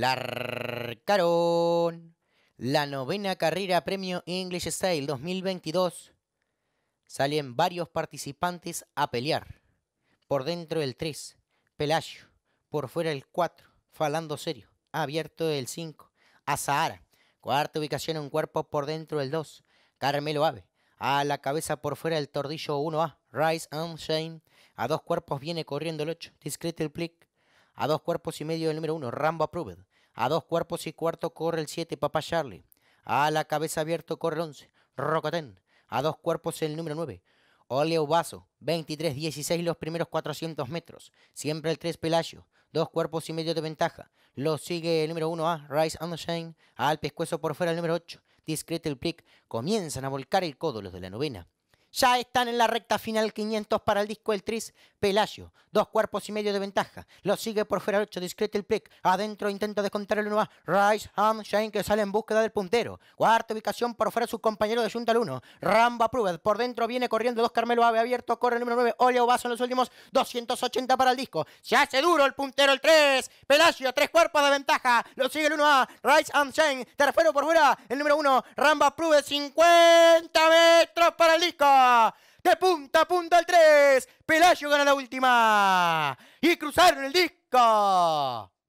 La la novena carrera Premio English Style 2022. Salen varios participantes a pelear. Por dentro el 3, Pelagio. Por fuera el 4, Falando Serio. Abierto el 5, Azahara. Cuarta ubicación un cuerpo por dentro el 2, Carmelo Ave. A la cabeza por fuera el tordillo 1A, Rise and Shane. A dos cuerpos viene corriendo el 8, Discretal Plick. A dos cuerpos y medio el número 1, Rambo Approved. A dos cuerpos y cuarto corre el 7, Papá Charlie. A la cabeza abierto corre el 11, Rocotén. A dos cuerpos el número 9, Oleo Vaso. 23-16 los primeros 400 metros. Siempre el 3, Pelayo. Dos cuerpos y medio de ventaja. Lo sigue el número 1A, rice and Shine. Al pescuezo por fuera el número 8, Discrete el Prick. Comienzan a volcar el codo los de la novena. Ya están en la recta final 500 para el disco El Tris. pelacio dos cuerpos y medio de ventaja. Lo sigue por fuera 8, Discreto el pick. Adentro intenta descontar el 1 a Rice Ham que sale en búsqueda del puntero. Cuarta ubicación por fuera su compañero de Junta el 1. Ramba Approved. Por dentro viene corriendo dos Carmelo Ave abierto. Corre el número 9. Oleo Vaso en los últimos 280 para el disco. Se hace duro el puntero el 3. pelacio tres cuerpos de ventaja. Lo sigue el 1A. Rice Ham Shane. Tercero por fuera. El número 1. Ramba Approved. 50 metros para el disco, De punta a punta al 3. Pelayo gana la última. Y cruzaron el disco.